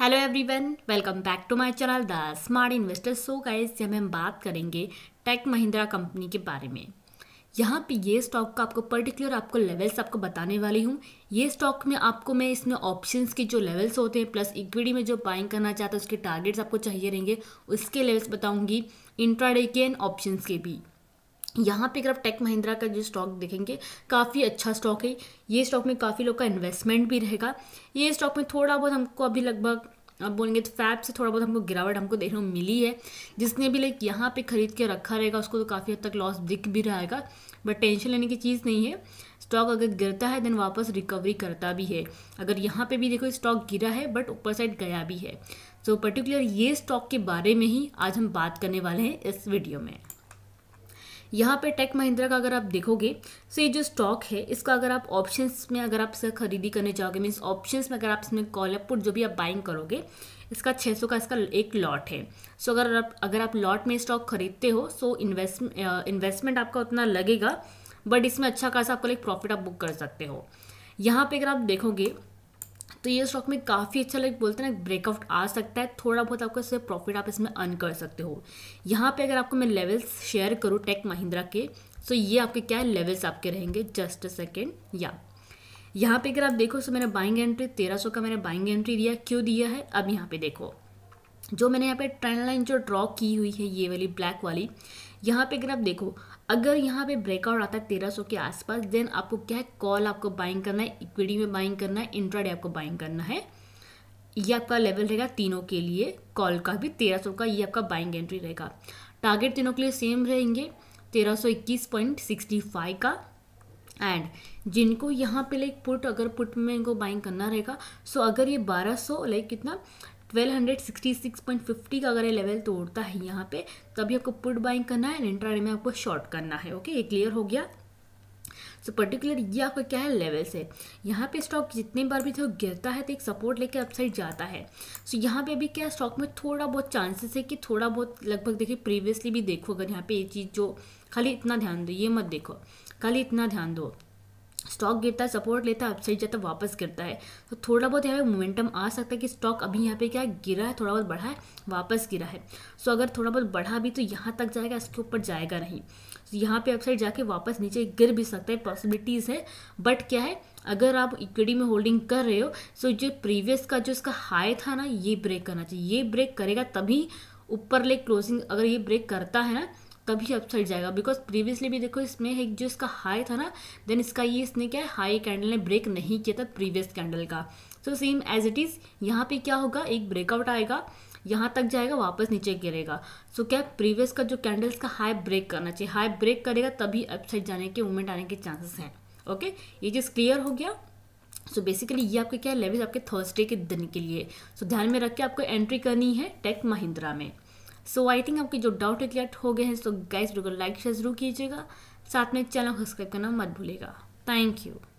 Hello everyone welcome back to my channel the smart investor so guys जब हम बात करेंगे टेक महिंद्रा कंपनी के बारे में यहाँ पे ये स्टॉक का आपको पर्टिकुलर आपको लेवल्स आपको बताने वाली हूँ ये स्टॉक में आपको मैं इसमें ऑप्शंस के जो लेवल्स होते हैं प्लस इक्विटी में जो बाइंग करना चाहते हैं उसके टारगेट्स आपको चाहिए रहेंगे उसके लेवल्स बताऊँगी इंट्राडे के एंड के भी यहाँ पे अगर आप टेक महिंद्रा का जो स्टॉक देखेंगे काफ़ी अच्छा स्टॉक है ये स्टॉक में काफ़ी लोग का इन्वेस्टमेंट भी रहेगा ये स्टॉक में थोड़ा बहुत हमको अभी लगभग अब बोलेंगे तो फैब से थोड़ा बहुत हमको गिरावट हमको देखने को मिली है जिसने भी लाइक यहाँ पे खरीद के रखा रहेगा उसको तो काफ़ी हद तक लॉस दिख भी रहेगा बट टेंशन लेने की चीज़ नहीं है स्टॉक अगर गिरता है देन वापस रिकवरी करता भी है अगर यहाँ पे भी देखो स्टॉक गिरा है बट ऊपर साइड गया भी है सो so, पर्टिकुलर ये स्टॉक के बारे में ही आज हम बात करने वाले हैं इस वीडियो में यहाँ पे टेक महिंद्रा का अगर आप देखोगे सो ये जो स्टॉक है इसका अगर आप ऑप्शंस में अगर आप इसे खरीदी करने जाओगे मीन्स ऑप्शंस में अगर आप इसमें कॉल अपुट जो भी आप बाइंग करोगे इसका 600 का इसका एक लॉट है सो अगर आप अगर आप लॉट में स्टॉक खरीदते हो सो इन्वेस्ट इन्वेस्टमेंट आपका उतना लगेगा बट इसमें अच्छा खासा आपको एक प्रॉफिट आप बुक कर सकते हो यहाँ पे अगर आप देखोगे तो ये स्टॉक में काफ़ी अच्छा लाइक बोलते हैं ना ब्रेकआउट आ सकता है थोड़ा बहुत आपको इससे प्रॉफिट आप इसमें अर्न कर सकते हो यहाँ पे अगर आपको मैं लेवल्स शेयर करूँ टेक महिंद्रा के सो तो ये आपके क्या है लेवल्स आपके रहेंगे जस्ट अ सेकेंड या यहाँ पे अगर आप देखो सो मैंने बाइंग एंट्री तेरह सौ का मैंने बाइंग एंट्री दिया क्यों दिया है अब यहाँ पे देखो जो मैंने यहाँ पे ट्रेंड लाइन जो ड्रॉ की हुई है ये वाली ब्लैक वाली यहाँ पे अगर आप देखो अगर यहाँ पे ब्रेकआउट आता है तेरह के आसपास देन आपको क्या है कॉल आपको बाइंग करना है इक्विटी में बाइंग करना है इंट्राडे आपको बाइंग करना है ये आपका लेवल रहेगा तीनों के लिए कॉल का भी तेरह सौ का ये आपका बाइंग एंट्री रहेगा टारगेट तीनों के लिए सेम रहेंगे तेरह सौ इक्कीस पॉइंट सिक्सटी फाइव का एंड जिनको यहाँ पे लाइक पुट अगर पुट में इनको बाइंग करना रहेगा सो अगर ये बारह सौ लाइक कितना 1266.50 का अगर ये लेवल तोड़ता है यहाँ पे तभी आपको पुट बाइंग करना है एंड में आपको शॉर्ट करना है ओके ये क्लियर हो गया सो so, पर्टिकुलर ये आपका क्या है लेवल से यहाँ पे स्टॉक जितने बार भी थे गिरता है तो एक सपोर्ट लेके अपसाइड जाता है सो so, यहाँ पे अभी क्या स्टॉक में थोड़ा बहुत चांसेस है कि थोड़ा बहुत लगभग देखिए प्रीवियसली भी देखो अगर यहाँ पे ये चीज़ जो खाली इतना ध्यान दो ये मत देखो खाली इतना ध्यान दो स्टॉक गिरता है सपोर्ट लेता है अपसाइड जाता है वापस गिरता है तो थोड़ा बहुत यहाँ पे मोमेंटम आ सकता है कि स्टॉक अभी यहाँ पे क्या गिरा है थोड़ा बहुत बढ़ा है वापस गिरा है सो अगर थोड़ा बहुत बढ़ा भी तो यहाँ तक जाएगा इसके ऊपर जाएगा नहीं तो यहाँ पे अपसाइड जाके वापस नीचे गिर भी सकता है पॉसिबिलिटीज़ है बट क्या है अगर आप इक्विटी में होल्डिंग कर रहे हो सो जो प्रीवियस का जो इसका हाई था ना ये ब्रेक करना चाहिए ये ब्रेक करेगा तभी ऊपर ले क्लोजिंग अगर ये ब्रेक करता है ना तभी अपसाइड जाएगा बिकॉज प्रीवियसली भी देखो इसमें एक जो इसका हाई था ना देन इसका ये इसने क्या है हाई कैंडल ने ब्रेक नहीं किया था प्रीवियस कैंडल का so same as it is यहाँ पे क्या होगा एक ब्रेकआउट आएगा यहाँ तक जाएगा वापस नीचे गिरेगा सो so, क्या प्रीवियस का जो कैंडल्स का हाई ब्रेक करना चाहिए हाई ब्रेक करेगा तभी अपसाइड जाने के मूवमेंट आने के चांसेस हैं ओके okay? ये चीज़ क्लियर हो गया सो so बेसिकली ये आपके क्या है लेवल आपके थर्सडे के दिन के लिए सो so ध्यान में रख के आपको एंट्री करनी है टेक महिंद्रा में सो आई थिंक आपके जो डाउट है क्लियर हो गए हैं सो गाइस वीडियो को लाइक शेयर जरूर कीजिएगा साथ में चैनल को सब्सक्राइब करना मत भूलेगा थैंक यू